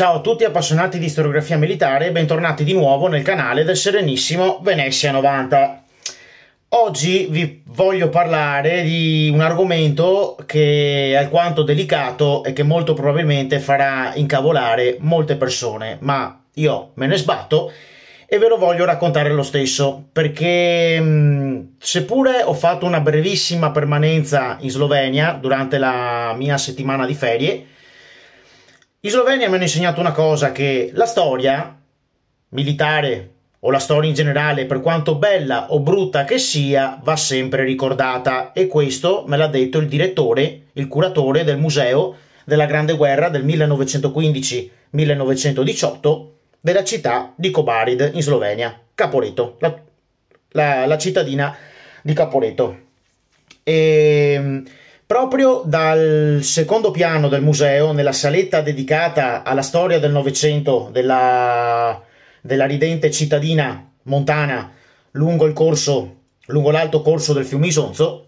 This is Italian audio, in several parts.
Ciao a tutti appassionati di storiografia militare e bentornati di nuovo nel canale del Serenissimo Venezia 90. Oggi vi voglio parlare di un argomento che è alquanto delicato e che molto probabilmente farà incavolare molte persone, ma io me ne sbatto e ve lo voglio raccontare lo stesso perché seppure ho fatto una brevissima permanenza in Slovenia durante la mia settimana di ferie, i sloveni mi hanno insegnato una cosa, che la storia militare o la storia in generale, per quanto bella o brutta che sia, va sempre ricordata e questo me l'ha detto il direttore, il curatore del museo della Grande Guerra del 1915-1918 della città di Kobarid in Slovenia, Caporeto, la, la, la cittadina di Caporeto. E, ehm, Proprio dal secondo piano del museo, nella saletta dedicata alla storia del Novecento della, della ridente cittadina montana lungo il corso, lungo l'alto corso del Fiumisonzo,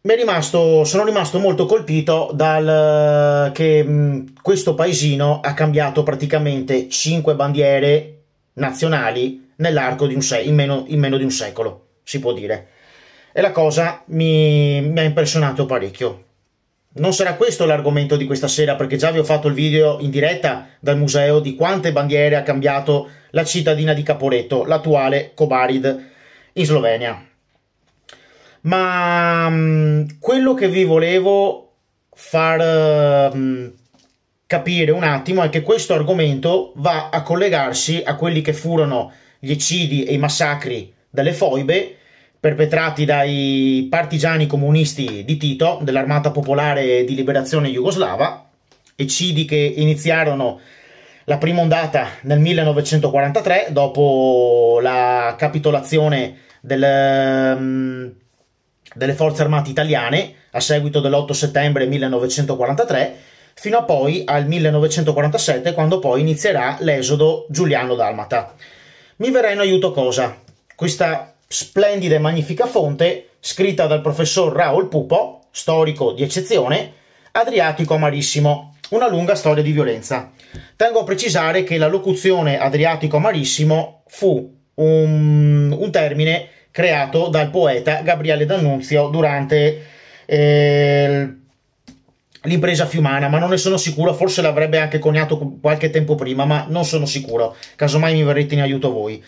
Rimasto, sono rimasto molto colpito dal che mh, mm, questo paesino ha cambiato praticamente cinque bandiere nazionali nell'arco di un secolo, in, in meno di un secolo, si può dire e la cosa mi, mi ha impressionato parecchio. Non sarà questo l'argomento di questa sera perché già vi ho fatto il video in diretta dal museo di quante bandiere ha cambiato la cittadina di Caporetto, l'attuale Kobarid in Slovenia. Ma mm, quello che vi volevo far mm, capire un attimo è che questo argomento va a collegarsi a quelli che furono gli eccidi e i massacri delle foibe perpetrati dai partigiani comunisti di Tito dell'Armata Popolare di Liberazione Jugoslava, eccidi che iniziarono la prima ondata nel 1943 dopo la capitolazione del, mm, delle forze armate italiane a seguito dell'8 settembre 1943 fino a poi al 1947 quando poi inizierà l'esodo Giuliano Dalmata. Mi verrà in aiuto cosa? Questa splendida e magnifica fonte scritta dal professor Raoul Pupo, storico di eccezione, Adriatico amarissimo, una lunga storia di violenza. Tengo a precisare che la locuzione Adriatico amarissimo fu un, un termine creato dal poeta Gabriele D'Annunzio durante eh, l'impresa fiumana, ma non ne sono sicuro, forse l'avrebbe anche coniato qualche tempo prima, ma non sono sicuro, casomai mi verrete in aiuto voi.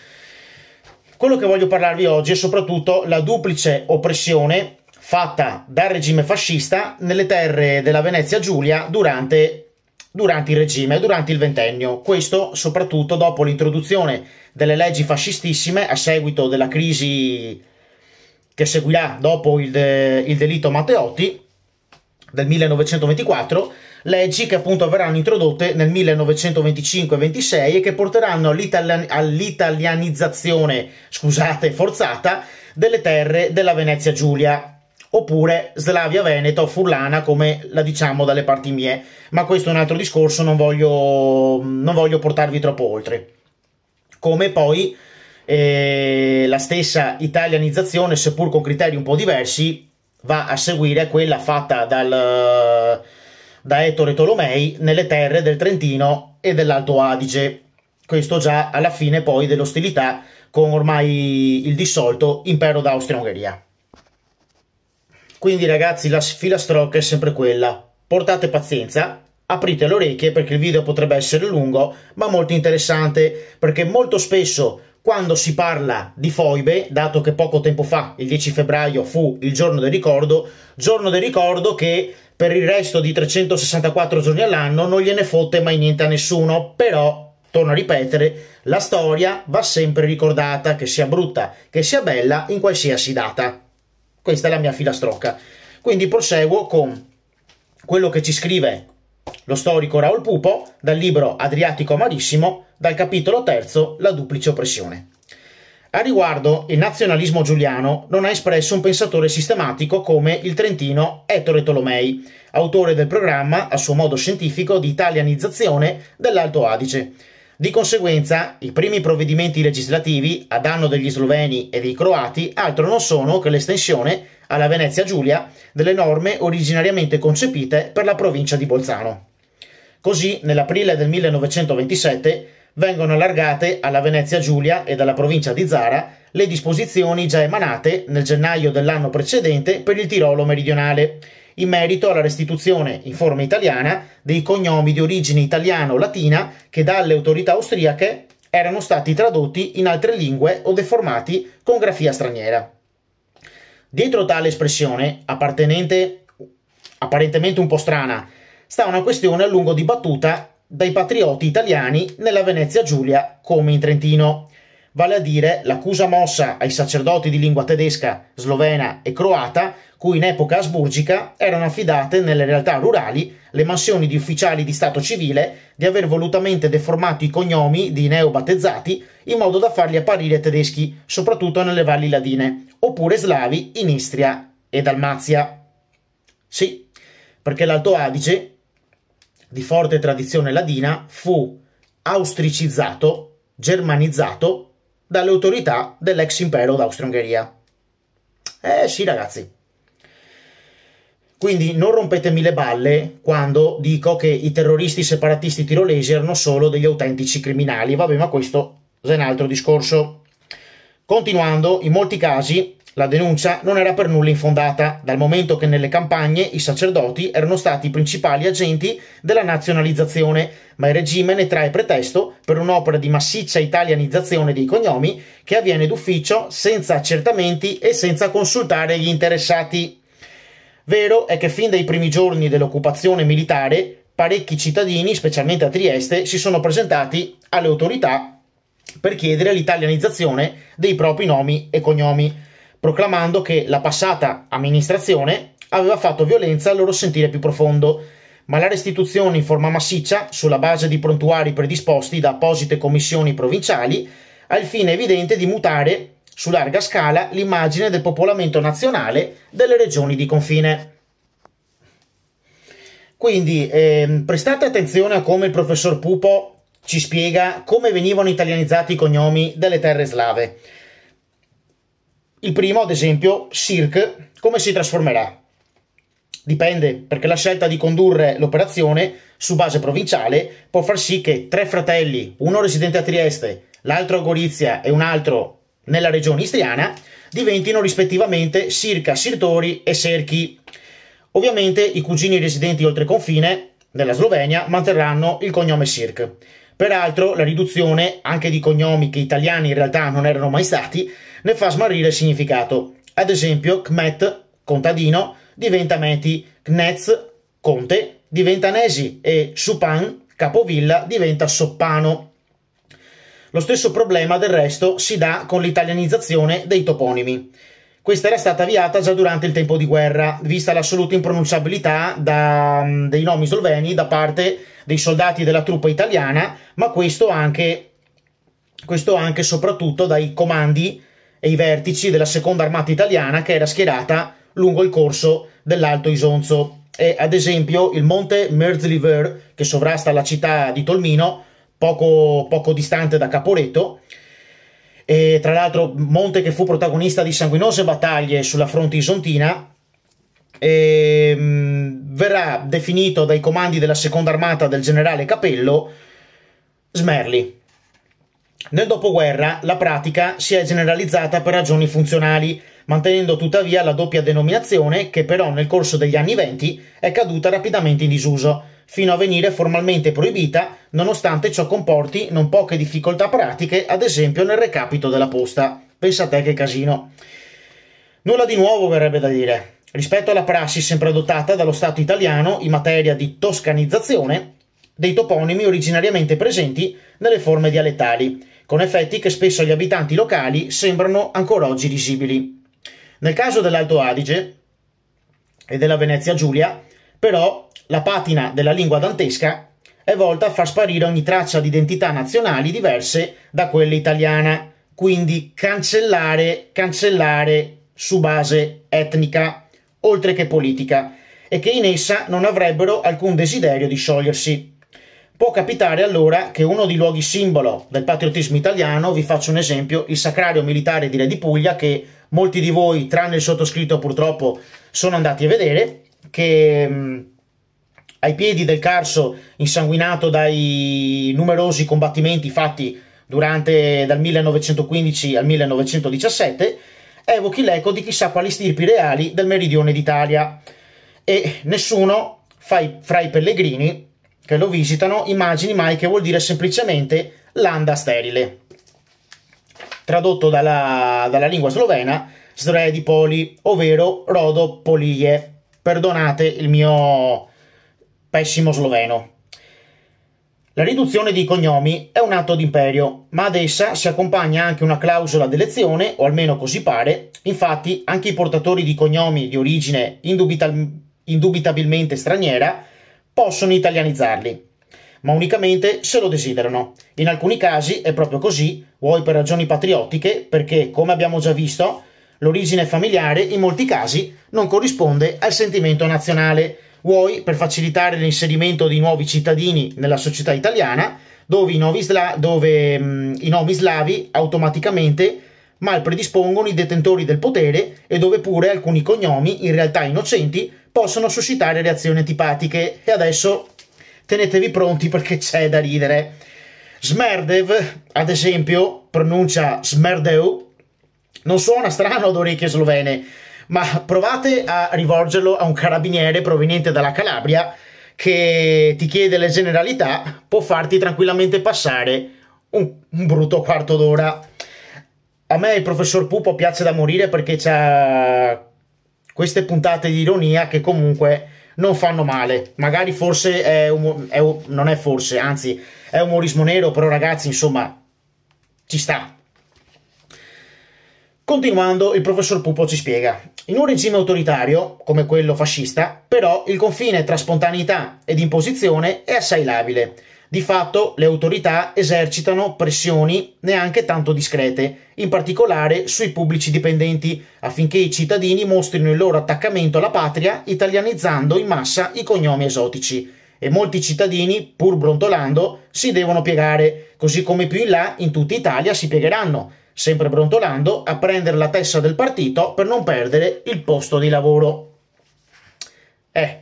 Quello che voglio parlarvi oggi è soprattutto la duplice oppressione fatta dal regime fascista nelle terre della Venezia Giulia durante, durante il regime, durante il ventennio. Questo soprattutto dopo l'introduzione delle leggi fascistissime a seguito della crisi che seguirà dopo il, de, il delitto Matteotti del 1924 leggi che appunto verranno introdotte nel 1925-26 e che porteranno all'italian- all'italianizzazione, scusate, forzata delle terre della Venezia Giulia oppure Slavia Veneto o Furlana come la diciamo dalle parti mie ma questo è un altro discorso non voglio, non voglio portarvi troppo oltre come poi eh, la stessa italianizzazione seppur con criteri un po' diversi va a seguire quella fatta dal da Ettore Tolomei nelle terre del Trentino e dell'Alto Adige. Questo già alla fine poi dell'ostilità con ormai il dissolto impero d'Austria-Ungheria. Quindi ragazzi la filastrocca è sempre quella, portate pazienza, aprite le orecchie perché il video potrebbe essere lungo ma molto interessante perché molto spesso quando si parla di foibe, dato che poco tempo fa, il 10 febbraio, fu il giorno del ricordo, giorno del ricordo che per il resto di 364 giorni all'anno non gliene fotte mai niente a nessuno, però, torno a ripetere, la storia va sempre ricordata, che sia brutta, che sia bella, in qualsiasi data. Questa è la mia filastrocca. Quindi proseguo con quello che ci scrive lo storico Raul Pupo dal libro Adriatico Amarissimo, dal capitolo terzo La duplice oppressione. A riguardo, il nazionalismo giuliano non ha espresso un pensatore sistematico come il trentino Ettore Tolomei, autore del programma, a suo modo scientifico, di italianizzazione dell'Alto Adige. Di conseguenza, i primi provvedimenti legislativi a danno degli sloveni e dei croati altro non sono che l'estensione alla Venezia Giulia delle norme originariamente concepite per la provincia di Bolzano. Così, nell'aprile del 1927, vengono allargate alla Venezia Giulia e alla provincia di Zara le disposizioni già emanate nel gennaio dell'anno precedente per il Tirolo meridionale, in merito alla restituzione in forma italiana dei cognomi di origine italiano latina che dalle autorità austriache erano stati tradotti in altre lingue o deformati con grafia straniera. Dietro tale espressione, apparentemente un po' strana, sta una questione a lungo dibattuta dai patrioti italiani nella Venezia Giulia come in Trentino. Vale a dire l'accusa mossa ai sacerdoti di lingua tedesca, slovena e croata, cui in epoca asburgica erano affidate nelle realtà rurali le mansioni di ufficiali di stato civile di aver volutamente deformato i cognomi di neobattezzati in modo da farli apparire tedeschi, soprattutto nelle valli ladine, oppure slavi in Istria e Dalmazia. Sì, perché l'Alto Adige di forte tradizione ladina, fu austricizzato, germanizzato dalle autorità dell'ex impero d'Austria-Ungheria. Eh sì, ragazzi. Quindi non rompetemi le balle quando dico che i terroristi separatisti tirolesi erano solo degli autentici criminali. Vabbè, ma questo è un altro discorso. Continuando, in molti casi la denuncia non era per nulla infondata, dal momento che nelle campagne i sacerdoti erano stati i principali agenti della nazionalizzazione, ma il regime ne trae pretesto per un'opera di massiccia italianizzazione dei cognomi che avviene d'ufficio senza accertamenti e senza consultare gli interessati. Vero è che fin dai primi giorni dell'occupazione militare parecchi cittadini, specialmente a Trieste, si sono presentati alle autorità per chiedere l'italianizzazione dei propri nomi e cognomi proclamando che la passata amministrazione aveva fatto violenza al loro sentire più profondo, ma la restituzione in forma massiccia, sulla base di prontuari predisposti da apposite commissioni provinciali, ha il fine evidente di mutare su larga scala l'immagine del popolamento nazionale delle regioni di confine. Quindi eh, prestate attenzione a come il professor Pupo ci spiega come venivano italianizzati i cognomi delle terre slave. Il primo, ad esempio, Cirque, come si trasformerà? Dipende, perché la scelta di condurre l'operazione su base provinciale può far sì che tre fratelli, uno residente a Trieste, l'altro a Gorizia e un altro nella regione istriana, diventino rispettivamente Circa, Sirtori e Serchi. Ovviamente i cugini residenti oltre confine, nella Slovenia, manterranno il cognome Sirk. Peraltro la riduzione anche di cognomi che italiani in realtà non erano mai stati ne fa smarrire il significato. Ad esempio, Kmet, contadino, diventa Meti, Knez, conte, diventa Nesi e Supan, capovilla, diventa Soppano. Lo stesso problema del resto si dà con l'italianizzazione dei toponimi. Questa era stata avviata già durante il tempo di guerra, vista l'assoluta impronunciabilità da, mm, dei nomi sloveni da parte dei soldati della truppa italiana, ma questo anche, questo anche soprattutto dai comandi e i vertici della seconda armata italiana che era schierata lungo il corso dell'Alto Isonzo e ad esempio il monte Merzliver che sovrasta la città di Tolmino poco, poco distante da Caporeto e tra l'altro monte che fu protagonista di sanguinose battaglie sulla fronte isontina e, mh, mm, verrà definito dai comandi della seconda armata del generale Capello Smerli nel dopoguerra la pratica si è generalizzata per ragioni funzionali, mantenendo tuttavia la doppia denominazione che però nel corso degli anni venti è caduta rapidamente in disuso, fino a venire formalmente proibita, nonostante ciò comporti non poche difficoltà pratiche, ad esempio nel recapito della posta. Pensate che casino. Nulla di nuovo verrebbe da dire. Rispetto alla prassi sempre adottata dallo Stato italiano in materia di toscanizzazione, dei toponimi originariamente presenti nelle forme dialettali, con effetti che spesso agli abitanti locali sembrano ancora oggi visibili. Nel caso dell'Alto Adige e della Venezia Giulia, però, la patina della lingua dantesca è volta a far sparire ogni traccia di identità nazionali diverse da quella italiana, quindi cancellare, cancellare su base etnica, oltre che politica, e che in essa non avrebbero alcun desiderio di sciogliersi. Può capitare allora che uno dei luoghi simbolo del patriottismo italiano, vi faccio un esempio, il sacrario militare di Re di Puglia, che molti di voi, tranne il sottoscritto purtroppo, sono andati a vedere, che mh, mm, ai piedi del Carso, insanguinato dai numerosi combattimenti fatti durante, dal 1915 al 1917, evochi l'eco di chissà quali stirpi reali del meridione d'Italia e nessuno fra i, fra i pellegrini che lo visitano immagini mai che vuol dire semplicemente landa sterile. Tradotto dalla, dalla lingua slovena, sre di poli, ovvero rodo polie. Perdonate il mio pessimo sloveno. La riduzione dei cognomi è un atto d'imperio, ma ad essa si accompagna anche una clausola d'elezione, o almeno così pare. Infatti, anche i portatori di cognomi di origine indubitabilmente straniera possono italianizzarli, ma unicamente se lo desiderano. In alcuni casi è proprio così, vuoi per ragioni patriottiche, perché, come abbiamo già visto, l'origine familiare in molti casi non corrisponde al sentimento nazionale, vuoi per facilitare l'inserimento di nuovi cittadini nella società italiana, dove i nomi, sla- dove, mh, mm, i nomi slavi automaticamente mal predispongono i detentori del potere e dove pure alcuni cognomi, in realtà innocenti, possono suscitare reazioni antipatiche. E adesso tenetevi pronti perché c'è da ridere. Smerdev, ad esempio, pronuncia Smerdeu, non suona strano ad orecchie slovene, ma provate a rivolgerlo a un carabiniere proveniente dalla Calabria che ti chiede le generalità, può farti tranquillamente passare un, un brutto quarto d'ora. A me il professor Pupo piace da morire perché c'ha queste puntate di ironia che comunque non fanno male. Magari forse è, un, è um- non è forse, anzi è umorismo nero, però ragazzi, insomma, ci sta. Continuando, il professor Pupo ci spiega. In un regime autoritario, come quello fascista, però il confine tra spontaneità ed imposizione è assai labile. Di fatto le autorità esercitano pressioni neanche tanto discrete, in particolare sui pubblici dipendenti, affinché i cittadini mostrino il loro attaccamento alla patria italianizzando in massa i cognomi esotici. E molti cittadini, pur brontolando, si devono piegare, così come più in là in tutta Italia si piegheranno, sempre brontolando, a prendere la testa del partito per non perdere il posto di lavoro. Eh,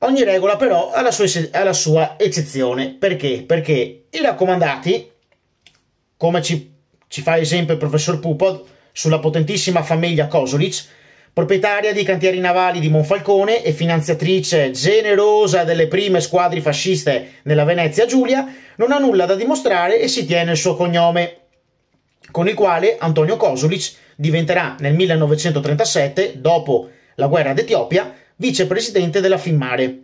Ogni regola però ha la sua, ha la sua eccezione. Perché? Perché i raccomandati, come ci, ci fa esempio il professor Pupod, sulla potentissima famiglia Kosolic, proprietaria di cantieri navali di Monfalcone e finanziatrice generosa delle prime squadre fasciste della Venezia Giulia, non ha nulla da dimostrare e si tiene il suo cognome, con il quale Antonio Kosolic diventerà nel 1937, dopo la guerra d'Etiopia, vicepresidente della Fimmare.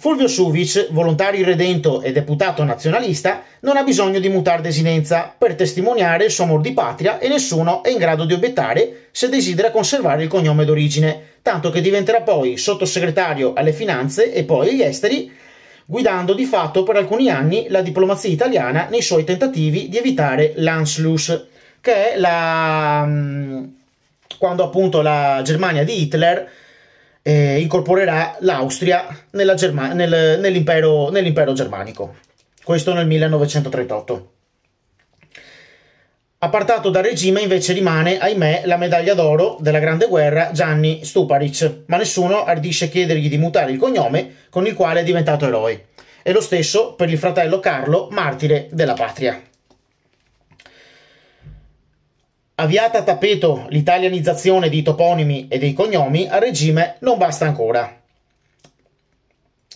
Fulvio Suvic, volontario irredento e deputato nazionalista, non ha bisogno di mutare desinenza per testimoniare il suo amor di patria e nessuno è in grado di obiettare se desidera conservare il cognome d'origine, tanto che diventerà poi sottosegretario alle finanze e poi agli esteri, guidando di fatto per alcuni anni la diplomazia italiana nei suoi tentativi di evitare l'Anschluss, che è la... Mm, quando appunto la Germania di Hitler eh, incorporerà l'Austria Germa- nel, nell'impero, nell'impero germanico. Questo nel 1938. Appartato dal regime invece rimane, ahimè, la medaglia d'oro della Grande Guerra Gianni Stuparic, ma nessuno ardisce chiedergli di mutare il cognome con il quale è diventato eroe. E lo stesso per il fratello Carlo, martire della patria. Avviata a tappeto l'italianizzazione dei toponimi e dei cognomi, al regime non basta ancora.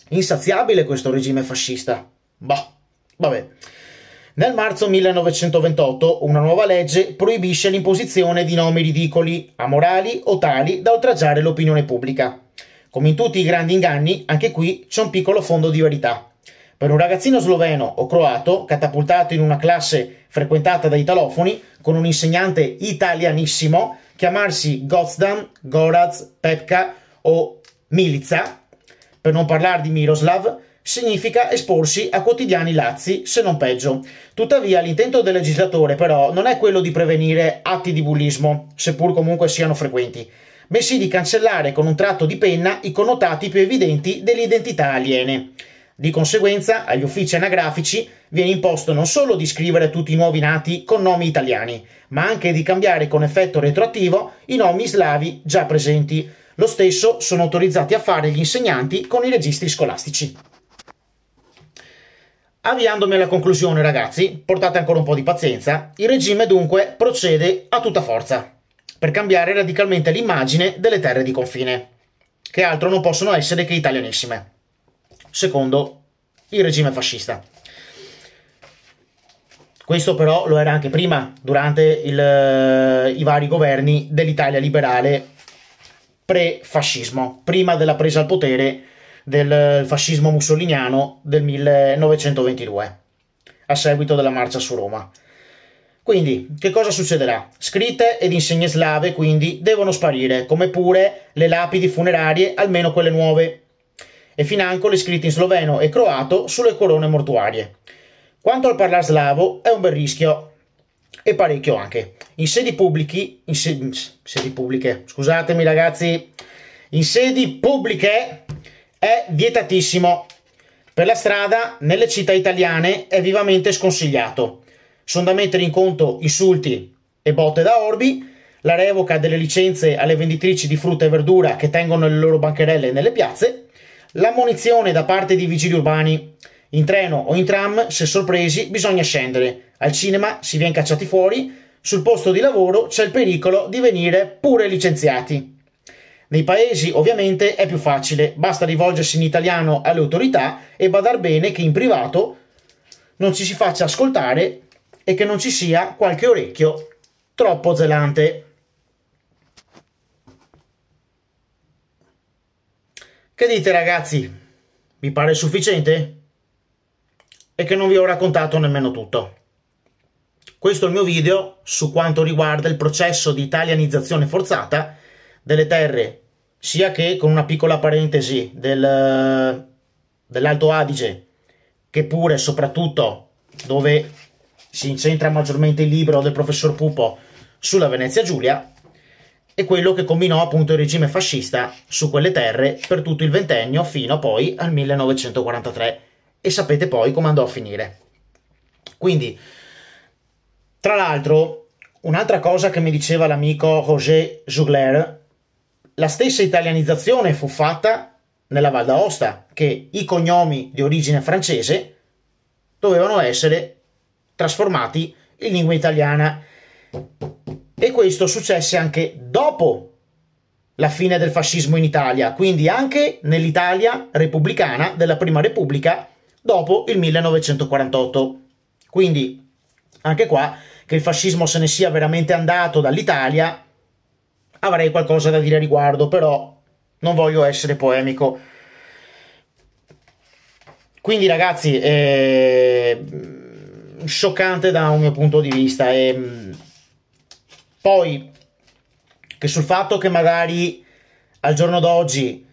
Insaziabile questo regime fascista. Bah, vabbè. Nel marzo 1928 una nuova legge proibisce l'imposizione di nomi ridicoli, amorali o tali da oltraggiare l'opinione pubblica. Come in tutti i grandi inganni, anche qui c'è un piccolo fondo di verità. Per un ragazzino sloveno o croato, catapultato in una classe frequentata da italofoni, con un insegnante italianissimo, chiamarsi Gozdan, Goraz, Pepka o Milica, per non parlare di Miroslav, significa esporsi a quotidiani lazzi, se non peggio. Tuttavia l'intento del legislatore però non è quello di prevenire atti di bullismo, seppur comunque siano frequenti, bensì di cancellare con un tratto di penna i connotati più evidenti delle identità aliene. Di conseguenza, agli uffici anagrafici viene imposto non solo di scrivere tutti i nuovi nati con nomi italiani, ma anche di cambiare con effetto retroattivo i nomi slavi già presenti. Lo stesso sono autorizzati a fare gli insegnanti con i registri scolastici. Avviandomi alla conclusione, ragazzi, portate ancora un po' di pazienza, il regime dunque procede a tutta forza per cambiare radicalmente l'immagine delle terre di confine, che altro non possono essere che italianissime secondo il regime fascista. Questo però lo era anche prima, durante il, eh, i vari governi dell'Italia liberale pre-fascismo, prima della presa al potere del fascismo mussoliniano del 1922, a seguito della marcia su Roma. Quindi, che cosa succederà? Scritte ed insegne slave, quindi, devono sparire, come pure le lapidi funerarie, almeno quelle nuove, e financo le scritte in sloveno e croato sulle corone mortuarie. Quanto al parlare slavo, è un bel rischio, e parecchio anche. In sedi pubbliche, in sedi, sedi pubbliche, scusatemi ragazzi, in sedi pubbliche è vietatissimo. Per la strada, nelle città italiane, è vivamente sconsigliato. Sono da mettere in conto insulti e botte da orbi, la revoca delle licenze alle venditrici di frutta e verdura che tengono le loro bancherelle nelle piazze, L'ammonizione da parte di vigili urbani. In treno o in tram, se sorpresi, bisogna scendere. Al cinema si viene cacciati fuori. Sul posto di lavoro c'è il pericolo di venire pure licenziati. Nei paesi ovviamente è più facile, basta rivolgersi in italiano alle autorità e badar bene che in privato non ci si faccia ascoltare e che non ci sia qualche orecchio troppo zelante. Che dite ragazzi? Mi pare sufficiente? E che non vi ho raccontato nemmeno tutto. Questo è il mio video su quanto riguarda il processo di italianizzazione forzata delle terre, sia che con una piccola parentesi del, dell'Alto Adige, che pure soprattutto dove si incentra maggiormente il libro del professor Pupo sulla Venezia Giulia, e quello che combinò appunto il regime fascista su quelle terre per tutto il ventennio fino poi al 1943 e sapete poi come andò a finire. Quindi, tra l'altro, un'altra cosa che mi diceva l'amico Roger Jugler, la stessa italianizzazione fu fatta nella Val d'Aosta, che i cognomi di origine francese dovevano essere trasformati in lingua italiana e questo successe anche dopo la fine del fascismo in Italia, quindi anche nell'Italia repubblicana della Prima Repubblica dopo il 1948. Quindi anche qua che il fascismo se ne sia veramente andato dall'Italia avrei qualcosa da dire a riguardo, però non voglio essere polemico. Quindi ragazzi, eh, scioccante da un mio punto di vista. Eh, poi, che sul fatto che magari al giorno d'oggi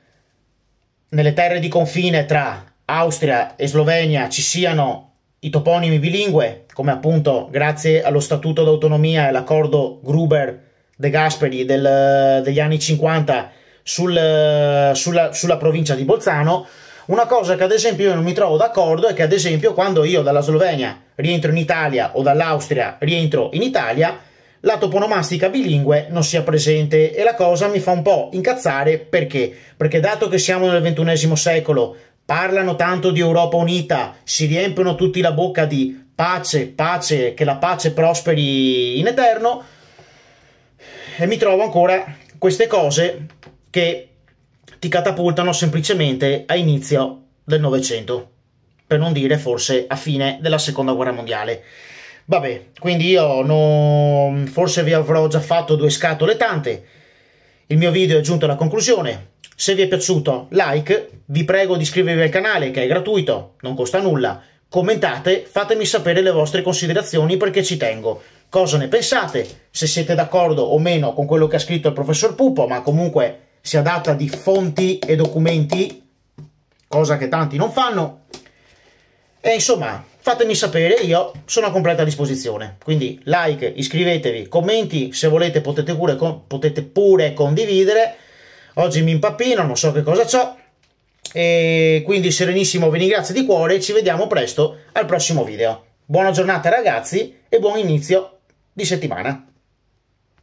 nelle terre di confine tra Austria e Slovenia ci siano i toponimi bilingue, come appunto grazie allo Statuto d'autonomia e all'accordo Gruber-De Gasperi del, degli anni 50 sul, sulla, sulla provincia di Bolzano, una cosa che ad esempio io non mi trovo d'accordo è che ad esempio quando io dalla Slovenia rientro in Italia o dall'Austria rientro in Italia, la toponomastica bilingue non sia presente e la cosa mi fa un po' incazzare perché? Perché dato che siamo nel ventunesimo secolo, parlano tanto di Europa unita, si riempiono tutti la bocca di pace, pace, che la pace prosperi in eterno e mi trovo ancora queste cose che ti catapultano semplicemente a inizio del Novecento, per non dire forse a fine della Seconda Guerra Mondiale. Vabbè, quindi io non... forse vi avrò già fatto due scatole tante. Il mio video è giunto alla conclusione. Se vi è piaciuto, like, vi prego di iscrivervi al canale che è gratuito, non costa nulla. Commentate, fatemi sapere le vostre considerazioni perché ci tengo. Cosa ne pensate? Se siete d'accordo o meno con quello che ha scritto il professor Pupo, ma comunque si adatta di fonti e documenti, cosa che tanti non fanno. E insomma, fatemi sapere, io sono a completa disposizione. Quindi like, iscrivetevi, commenti, se volete potete pure, potete pure condividere. Oggi mi impappino, non so che cosa c'ho. E quindi Serenissimo vi ringrazio di cuore e ci vediamo presto al prossimo video. Buona giornata ragazzi e buon inizio di settimana.